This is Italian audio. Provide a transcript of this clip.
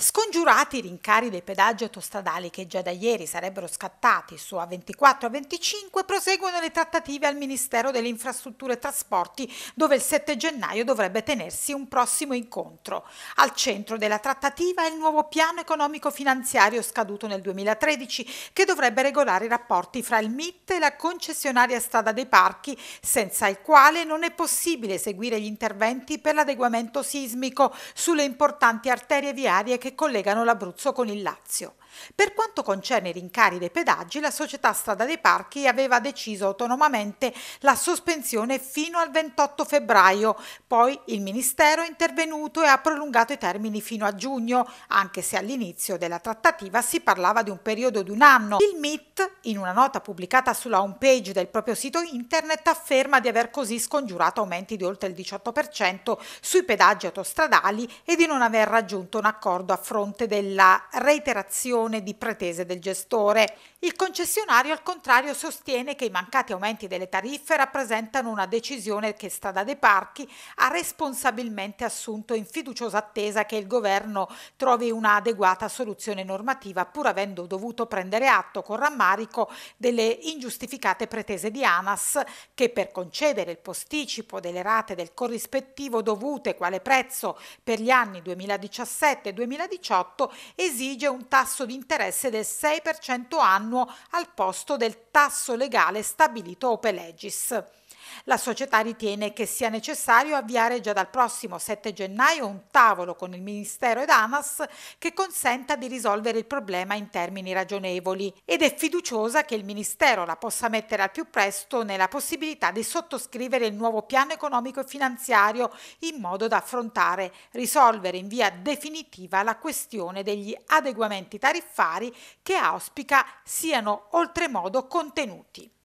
Scongiurati i rincari dei pedaggi autostradali che già da ieri sarebbero scattati su A24 e A25, proseguono le trattative al Ministero delle Infrastrutture e Trasporti, dove il 7 gennaio dovrebbe tenersi un prossimo incontro. Al centro della trattativa è il nuovo piano economico-finanziario scaduto nel 2013, che dovrebbe regolare i rapporti fra il MIT e la concessionaria Strada dei Parchi, senza il quale non è possibile eseguire gli interventi per l'adeguamento sismico sulle importanti arterie viarie che che collegano l'Abruzzo con il Lazio. Per quanto concerne i rincari dei pedaggi, la società Strada dei Parchi aveva deciso autonomamente la sospensione fino al 28 febbraio, poi il Ministero è intervenuto e ha prolungato i termini fino a giugno, anche se all'inizio della trattativa si parlava di un periodo di un anno. Il MIT, in una nota pubblicata sulla homepage del proprio sito internet, afferma di aver così scongiurato aumenti di oltre il 18% sui pedaggi autostradali e di non aver raggiunto un accordo a fronte della reiterazione di pretese del gestore. Il concessionario al contrario sostiene che i mancati aumenti delle tariffe rappresentano una decisione che Strada dei Parchi ha responsabilmente assunto in fiduciosa attesa che il governo trovi un'adeguata soluzione normativa pur avendo dovuto prendere atto con rammarico delle ingiustificate pretese di ANAS che per concedere il posticipo delle rate del corrispettivo dovute quale prezzo per gli anni 2017 e 2018 2018 esige un tasso di interesse del 6% annuo al posto del tasso legale stabilito Ope Legis. La società ritiene che sia necessario avviare già dal prossimo 7 gennaio un tavolo con il Ministero ed ANAS che consenta di risolvere il problema in termini ragionevoli ed è fiduciosa che il Ministero la possa mettere al più presto nella possibilità di sottoscrivere il nuovo piano economico e finanziario in modo da affrontare, risolvere in via definitiva la questione degli adeguamenti tariffari che auspica siano oltremodo contenuti.